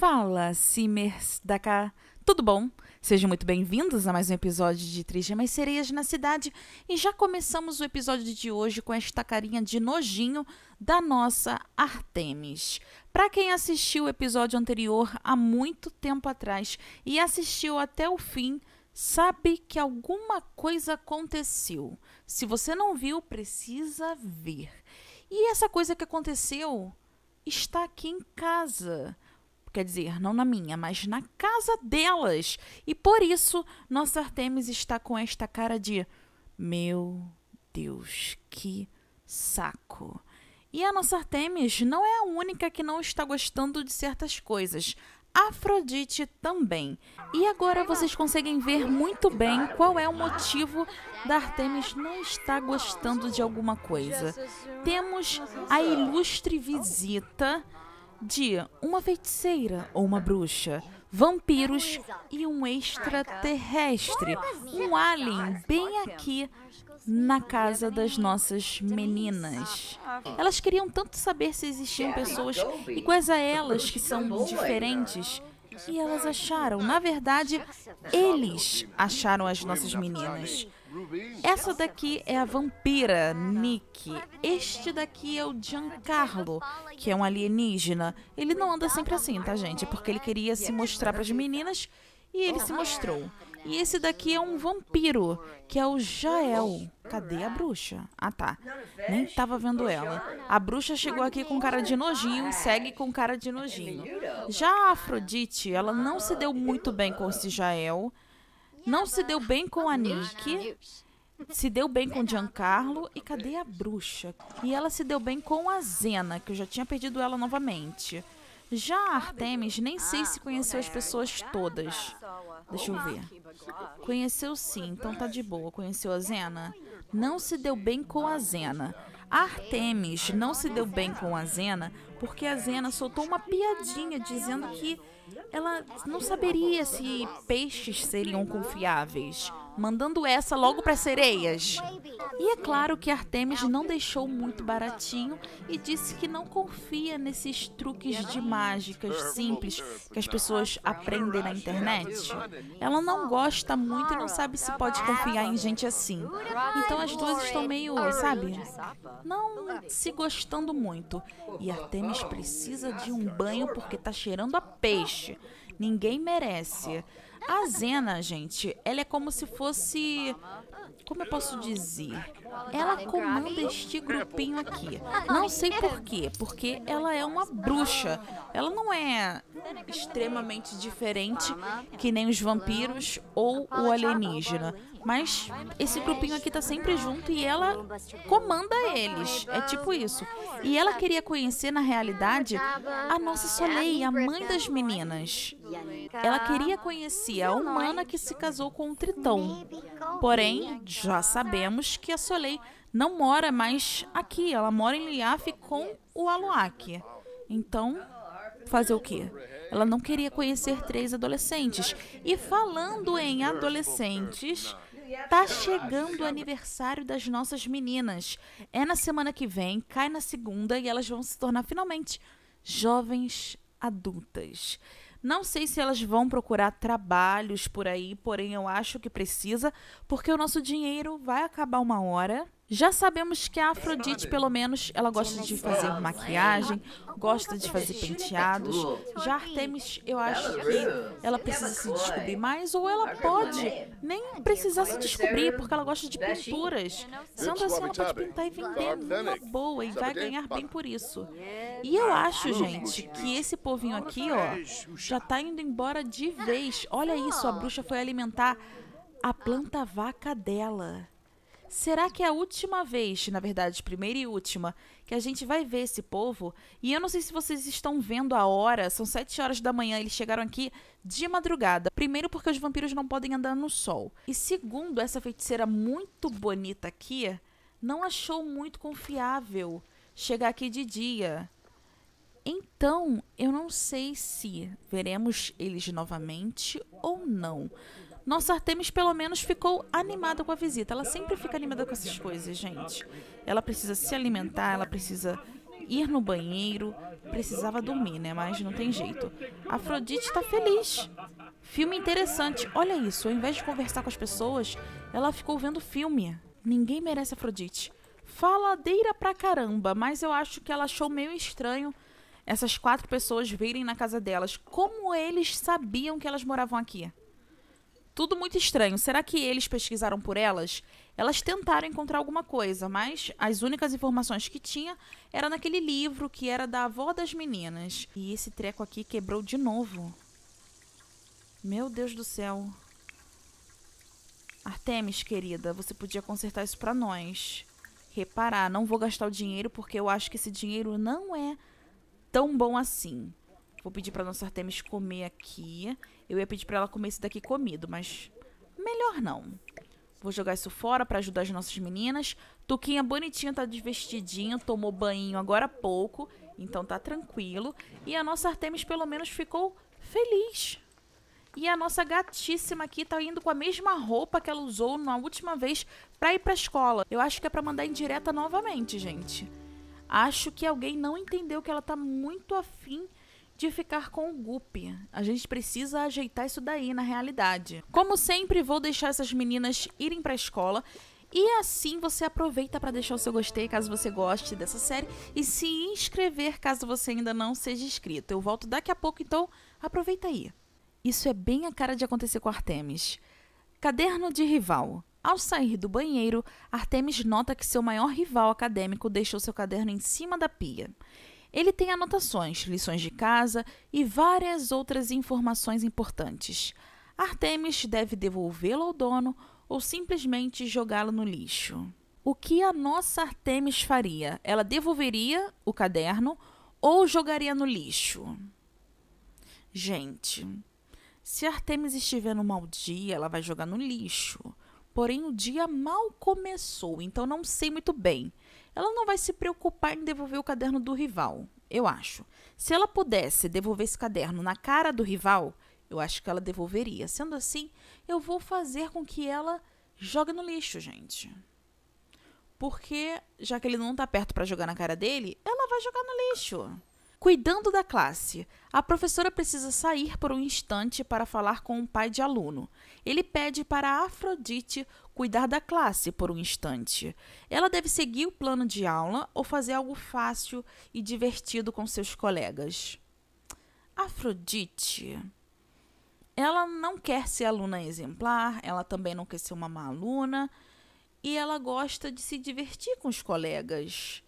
Fala, Simers da cá. Tudo bom? Sejam muito bem-vindos a mais um episódio de Triste Mais Sereias na Cidade. E já começamos o episódio de hoje com esta carinha de nojinho da nossa Artemis. Para quem assistiu o episódio anterior há muito tempo atrás e assistiu até o fim, sabe que alguma coisa aconteceu. Se você não viu, precisa ver. E essa coisa que aconteceu está aqui em casa quer dizer, não na minha, mas na casa delas. E por isso, nossa Artemis está com esta cara de: Meu Deus, que saco. E a nossa Artemis não é a única que não está gostando de certas coisas. Afrodite também. E agora vocês conseguem ver muito bem qual é o motivo da Artemis não estar gostando de alguma coisa. Temos a ilustre visita dia, uma feiticeira ou uma bruxa, vampiros e um extraterrestre, um alien bem aqui na casa das nossas meninas. Elas queriam tanto saber se existiam pessoas iguais a elas que são diferentes. E elas acharam, na verdade, eles acharam as nossas meninas. Essa daqui é a vampira, Nick. Este daqui é o Giancarlo, que é um alienígena. Ele não anda sempre assim, tá, gente? Porque ele queria se mostrar para as meninas e ele se mostrou. E esse daqui é um vampiro, que é o Jael. Cadê a bruxa? Ah, tá. Nem tava vendo ela. A bruxa chegou aqui com cara de nojinho e segue com cara de nojinho. Já a Afrodite, ela não se deu muito bem com esse Jael não se deu bem com a Nick, se deu bem com Giancarlo e cadê a bruxa? E ela se deu bem com a Zena, que eu já tinha perdido ela novamente. Já a Artemis, nem sei se conheceu as pessoas todas. Deixa eu ver. Conheceu sim, então tá de boa. Conheceu a Zena? Não se deu bem com a Zena. A Artemis não se deu bem com a Zena porque a Zena soltou uma piadinha dizendo que ela não saberia se peixes seriam confiáveis, mandando essa logo para sereias. E é claro que Artemis não deixou muito baratinho e disse que não confia nesses truques de mágicas simples que as pessoas aprendem na internet. Ela não gosta muito e não sabe se pode confiar em gente assim. Então as duas estão meio, sabe, não se gostando muito. E Artemis Oh, precisa de um banho porque tá cheirando a peixe. Ninguém merece. A Zena, gente, ela é como se fosse. Como eu posso dizer? Ela comanda este grupinho aqui. Não sei por quê, porque ela é uma bruxa. Ela não é extremamente diferente, que nem os vampiros ou o alienígena. Mas esse grupinho aqui tá sempre junto e ela comanda eles. É tipo isso. E ela queria conhecer, na realidade, a Nossa Soleil, a mãe das meninas. Ela queria conhecer a humana que se casou com o um Tritão. Porém, já sabemos que a Soleil não mora mais aqui. Ela mora em Liaf com o Aluak. Então, Fazer o quê? Ela não queria conhecer três adolescentes. E falando em adolescentes, tá chegando o aniversário das nossas meninas. É na semana que vem, cai na segunda e elas vão se tornar finalmente jovens adultas. Não sei se elas vão procurar trabalhos por aí, porém eu acho que precisa, porque o nosso dinheiro vai acabar uma hora já sabemos que a Afrodite, pelo menos, ela gosta de fazer maquiagem, gosta de fazer penteados. Já Artemis, eu acho é que ela precisa se descobrir mais, ou ela pode nem precisar se descobrir, porque ela gosta de pinturas. Sendo assim, ela pode pintar e vender numa boa e vai ganhar bem por isso. E eu acho, gente, que esse povinho aqui, ó, já tá indo embora de vez. Olha isso, a bruxa foi alimentar a planta vaca dela. Será que é a última vez, na verdade, primeira e última, que a gente vai ver esse povo? E eu não sei se vocês estão vendo a hora, são sete horas da manhã, eles chegaram aqui de madrugada. Primeiro, porque os vampiros não podem andar no sol. E segundo, essa feiticeira muito bonita aqui não achou muito confiável chegar aqui de dia. Então, eu não sei se veremos eles novamente ou não. Nossa Artemis, pelo menos, ficou animada com a visita. Ela sempre fica animada com essas coisas, gente. Ela precisa se alimentar, ela precisa ir no banheiro. Precisava dormir, né? Mas não tem jeito. Afrodite está feliz. Filme interessante. Olha isso, ao invés de conversar com as pessoas, ela ficou vendo filme. Ninguém merece Afrodite. Faladeira pra caramba, mas eu acho que ela achou meio estranho essas quatro pessoas virem na casa delas. Como eles sabiam que elas moravam aqui? Tudo muito estranho. Será que eles pesquisaram por elas? Elas tentaram encontrar alguma coisa, mas as únicas informações que tinha era naquele livro que era da avó das meninas. E esse treco aqui quebrou de novo. Meu Deus do céu. Artemis, querida, você podia consertar isso para nós. Reparar, não vou gastar o dinheiro porque eu acho que esse dinheiro não é tão bom assim. Vou pedir pra nossa Artemis comer aqui. Eu ia pedir pra ela comer esse daqui comido, mas melhor não. Vou jogar isso fora pra ajudar as nossas meninas. Tuquinha bonitinha, tá desvestidinha, tomou banho agora há pouco, então tá tranquilo. E a nossa Artemis pelo menos ficou feliz. E a nossa gatíssima aqui tá indo com a mesma roupa que ela usou na última vez pra ir pra escola. Eu acho que é pra mandar em direta novamente, gente. Acho que alguém não entendeu que ela tá muito afim de ficar com o Guppy. A gente precisa ajeitar isso daí na realidade. Como sempre, vou deixar essas meninas irem para a escola. E assim você aproveita para deixar o seu gostei caso você goste dessa série e se inscrever caso você ainda não seja inscrito. Eu volto daqui a pouco, então aproveita aí. Isso é bem a cara de acontecer com Artemis. Caderno de rival. Ao sair do banheiro, Artemis nota que seu maior rival acadêmico deixou seu caderno em cima da pia. Ele tem anotações, lições de casa e várias outras informações importantes. Artemis deve devolvê-lo ao dono ou simplesmente jogá-lo no lixo. O que a nossa Artemis faria? Ela devolveria o caderno ou jogaria no lixo? Gente, se Artemis estiver no mau dia, ela vai jogar no lixo. Porém, o dia mal começou, então não sei muito bem ela não vai se preocupar em devolver o caderno do rival, eu acho. Se ela pudesse devolver esse caderno na cara do rival, eu acho que ela devolveria. Sendo assim, eu vou fazer com que ela jogue no lixo, gente. Porque, já que ele não tá perto para jogar na cara dele, ela vai jogar no lixo. Cuidando da classe. A professora precisa sair por um instante para falar com um pai de aluno. Ele pede para Afrodite cuidar da classe por um instante. Ela deve seguir o plano de aula ou fazer algo fácil e divertido com seus colegas. Afrodite. Ela não quer ser aluna exemplar, ela também não quer ser uma má aluna e ela gosta de se divertir com os colegas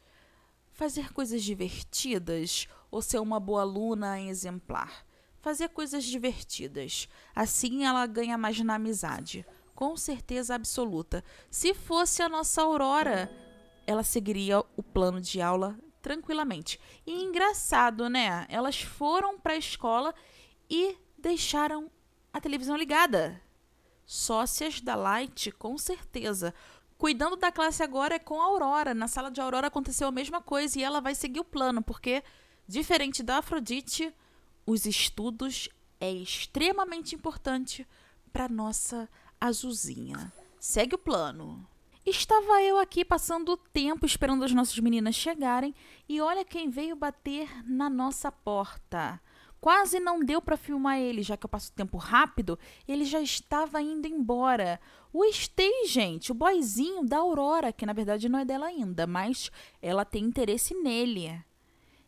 fazer coisas divertidas ou ser uma boa aluna exemplar. Fazer coisas divertidas. Assim ela ganha mais na amizade. Com certeza absoluta. Se fosse a nossa Aurora, ela seguiria o plano de aula tranquilamente. E engraçado, né? Elas foram para a escola e deixaram a televisão ligada. Sócias da Light, com certeza. Cuidando da classe agora é com a Aurora. Na sala de Aurora aconteceu a mesma coisa e ela vai seguir o plano, porque Diferente da Afrodite, os estudos é extremamente importante para nossa azulzinha. Segue o plano. Estava eu aqui passando o tempo esperando as nossas meninas chegarem e olha quem veio bater na nossa porta. Quase não deu para filmar ele, já que eu passo tempo rápido, ele já estava indo embora. O Stay, gente, o boizinho da Aurora, que na verdade não é dela ainda, mas ela tem interesse nele.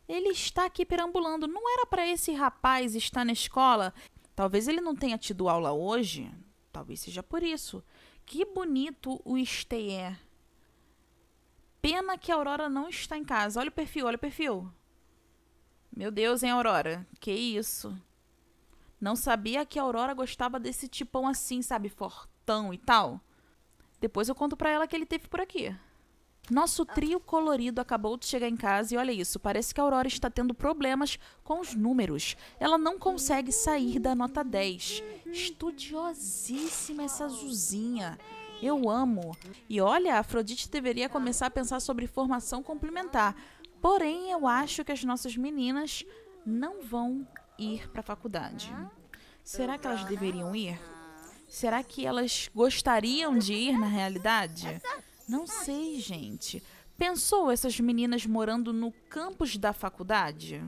Ele está aqui perambulando. Não era para esse rapaz estar na escola? Talvez ele não tenha tido aula hoje. Talvez seja por isso. Que bonito o Stay é. Pena que a Aurora não está em casa. Olha o perfil, olha o perfil. Meu Deus, hein, Aurora? Que isso? Não sabia que a Aurora gostava desse tipão assim, sabe? Fortão e tal. Depois eu conto pra ela que ele teve por aqui. Nosso trio colorido acabou de chegar em casa e olha isso, parece que a Aurora está tendo problemas com os números. Ela não consegue sair da nota 10. Estudiosíssima essa Zuzinha. Eu amo. E olha, a Afrodite deveria começar a pensar sobre formação complementar. Porém, eu acho que as nossas meninas não vão ir para a faculdade. Será que elas deveriam ir? Será que elas gostariam de ir na realidade? Não sei, gente. Pensou essas meninas morando no campus da faculdade?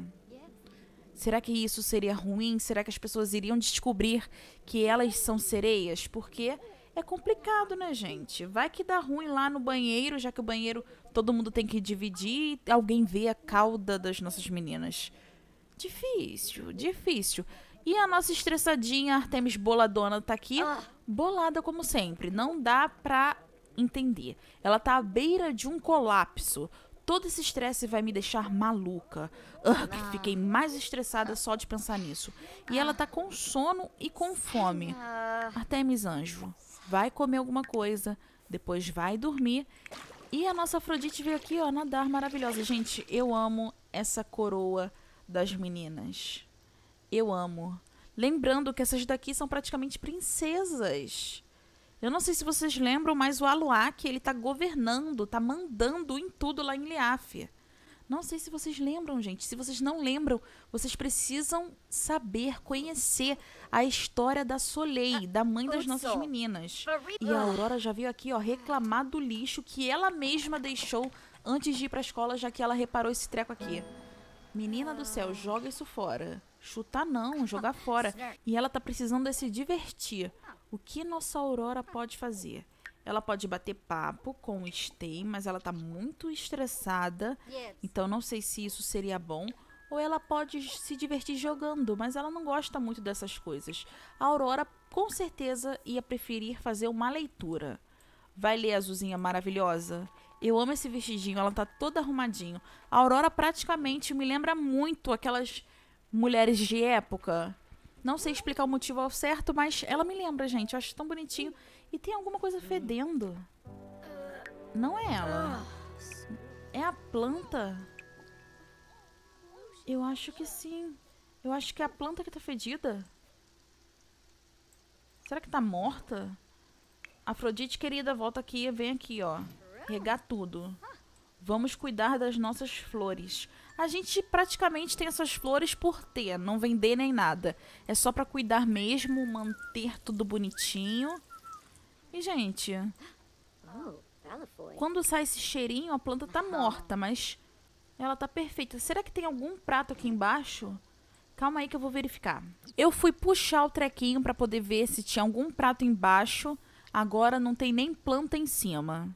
Será que isso seria ruim? Será que as pessoas iriam descobrir que elas são sereias? Porque é complicado, né, gente? Vai que dá ruim lá no banheiro, já que o banheiro todo mundo tem que dividir e alguém vê a cauda das nossas meninas. Difícil, difícil. E a nossa estressadinha Artemis Boladona tá aqui, ah. bolada como sempre. Não dá pra entender. Ela tá à beira de um colapso. Todo esse estresse vai me deixar maluca. Ah, ah. fiquei mais estressada só de pensar nisso. E ela tá com sono e com fome. Ah. Até Anjo, vai comer alguma coisa, depois vai dormir. E a nossa Afrodite veio aqui, ó, nadar maravilhosa. Gente, eu amo essa coroa das meninas. Eu amo. Lembrando que essas daqui são praticamente princesas. Eu não sei se vocês lembram, mas o Aluak, ele tá governando, tá mandando em tudo lá em Liáfia. Não sei se vocês lembram, gente. Se vocês não lembram, vocês precisam saber, conhecer a história da Soleil, ah, da mãe das nossas meninas. E a Aurora já veio aqui, ó, reclamar do lixo que ela mesma deixou antes de ir pra escola, já que ela reparou esse treco aqui. Menina do céu, joga isso fora. Chutar não, jogar fora. E ela tá precisando é se divertir. O que nossa Aurora pode fazer? Ela pode bater papo com o Stein, mas ela está muito estressada, então não sei se isso seria bom. Ou ela pode se divertir jogando, mas ela não gosta muito dessas coisas. A Aurora com certeza ia preferir fazer uma leitura. Vai ler, a Azulzinha maravilhosa. Eu amo esse vestidinho, ela tá toda arrumadinho. A Aurora praticamente me lembra muito aquelas mulheres de época não sei explicar o motivo ao certo, mas ela me lembra, gente. Eu acho tão bonitinho. E tem alguma coisa fedendo. Não é ela. É a planta? Eu acho que sim. Eu acho que é a planta que tá fedida. Será que tá morta? Afrodite, querida, volta aqui. Vem aqui, ó. Regar tudo. Vamos cuidar das nossas flores. A gente praticamente tem essas flores por ter, não vender nem nada. É só para cuidar mesmo, manter tudo bonitinho. E, gente, oh, quando sai esse cheirinho, a planta tá morta, mas ela tá perfeita. Será que tem algum prato aqui embaixo? Calma aí que eu vou verificar. Eu fui puxar o trequinho para poder ver se tinha algum prato embaixo. Agora não tem nem planta em cima.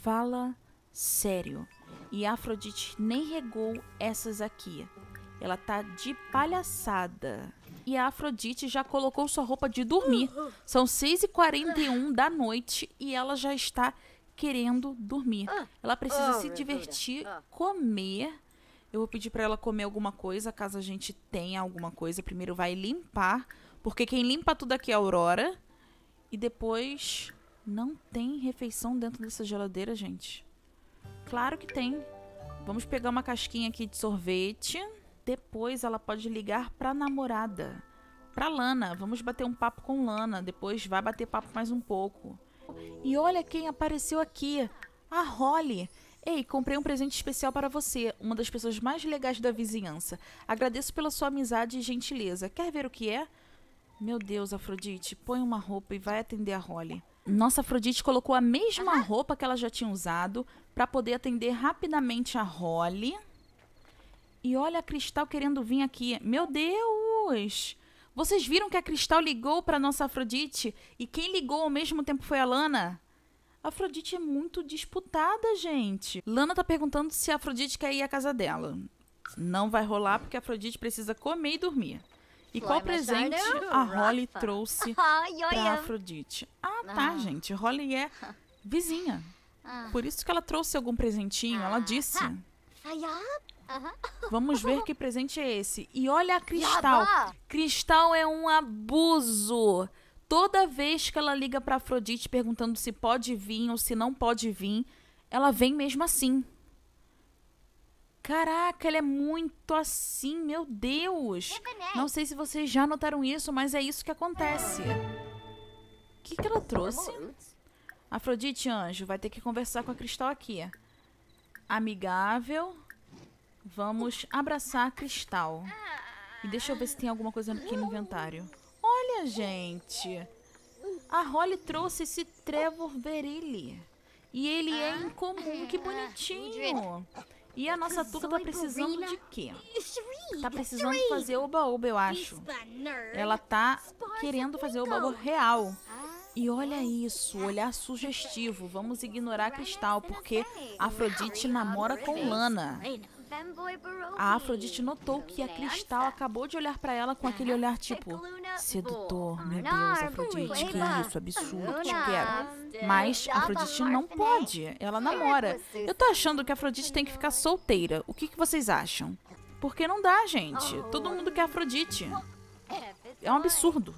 Fala sério. E Afrodite nem regou essas aqui. Ela tá de palhaçada. E a Afrodite já colocou sua roupa de dormir. São 6h41 da noite e ela já está querendo dormir. Ah. Ela precisa ah, se divertir, ah. comer. Eu vou pedir para ela comer alguma coisa, caso a gente tenha alguma coisa. Primeiro vai limpar, porque quem limpa tudo aqui é a Aurora. E depois não tem refeição dentro dessa geladeira, gente. Claro que tem. Vamos pegar uma casquinha aqui de sorvete. Depois ela pode ligar pra namorada. Pra Lana. Vamos bater um papo com Lana. Depois vai bater papo mais um pouco. E olha quem apareceu aqui. A Holly. Ei, comprei um presente especial para você, uma das pessoas mais legais da vizinhança. Agradeço pela sua amizade e gentileza. Quer ver o que é? Meu Deus, Afrodite, põe uma roupa e vai atender a Holly. Nossa, Afrodite colocou a mesma roupa que ela já tinha usado para poder atender rapidamente a Holly. E olha a Cristal querendo vir aqui. Meu Deus! Vocês viram que a Cristal ligou para nossa Afrodite e quem ligou ao mesmo tempo foi a Lana? A Afrodite é muito disputada, gente. Lana tá perguntando se a Afrodite quer ir à casa dela. Não vai rolar porque a Afrodite precisa comer e dormir. E qual presente é a Holly trouxe para Afrodite? Ah, tá, ah. gente. Holly é vizinha. Ah. Por isso que ela trouxe algum presentinho. Ela ah. disse. Vamos ver que presente é esse. E olha a Cristal. Cristal é um abuso. Toda vez que ela liga para Afrodite perguntando se pode vir ou se não pode vir, ela vem mesmo assim. Caraca, ele é muito assim, meu Deus! Não sei se vocês já notaram isso, mas é isso que acontece. O que, que ela trouxe? Afrodite, anjo, vai ter que conversar com a Cristal aqui. Amigável. Vamos abraçar a Cristal. E deixa eu ver se tem alguma coisa aqui no inventário. Olha, gente! A Holly trouxe esse Trevor Verily. E ele é ah. incomum, que bonitinho! E a nossa turma tá precisando de quê? Tá precisando fazer o baú, eu acho. Ela tá querendo fazer o baú real. Ah, e olha é? isso, olhar sugestivo. Vamos ignorar Cristal, porque Afrodite namora com Lana. A Afrodite notou que a Cristal acabou de olhar para ela com aquele olhar tipo: Sedutor, meu Deus, é Afrodite, que é isso, absurdo, te quero. É? Ah, Mas Afrodite não né? pode, ela namora. Eu tô achando que Afrodite tem que ficar solteira. O que, que vocês acham? Porque não dá, gente. Todo mundo quer Afrodite. É um absurdo.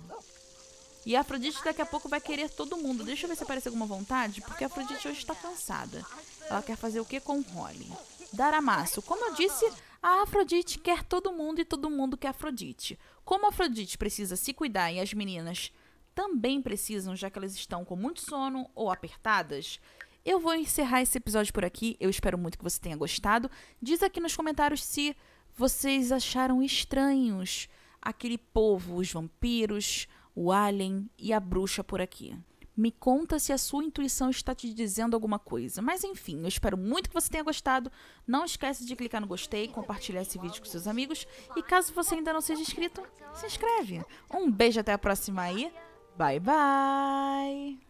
E a Afrodite daqui a pouco vai querer todo mundo. Deixa eu ver se aparece alguma vontade, porque a Afrodite hoje está cansada. Ela quer fazer o que com o Holly? Dar amasso. Como eu disse, a Afrodite quer todo mundo e todo mundo quer Afrodite. Como a Afrodite precisa se cuidar e as meninas também precisam, já que elas estão com muito sono ou apertadas, eu vou encerrar esse episódio por aqui. Eu espero muito que você tenha gostado. Diz aqui nos comentários se vocês acharam estranhos aquele povo, os vampiros, o alien e a bruxa por aqui. Me conta se a sua intuição está te dizendo alguma coisa. Mas enfim, eu espero muito que você tenha gostado. Não esquece de clicar no gostei, compartilhar esse vídeo com seus amigos. E caso você ainda não seja inscrito, se inscreve. Um beijo até a próxima aí. Bye bye!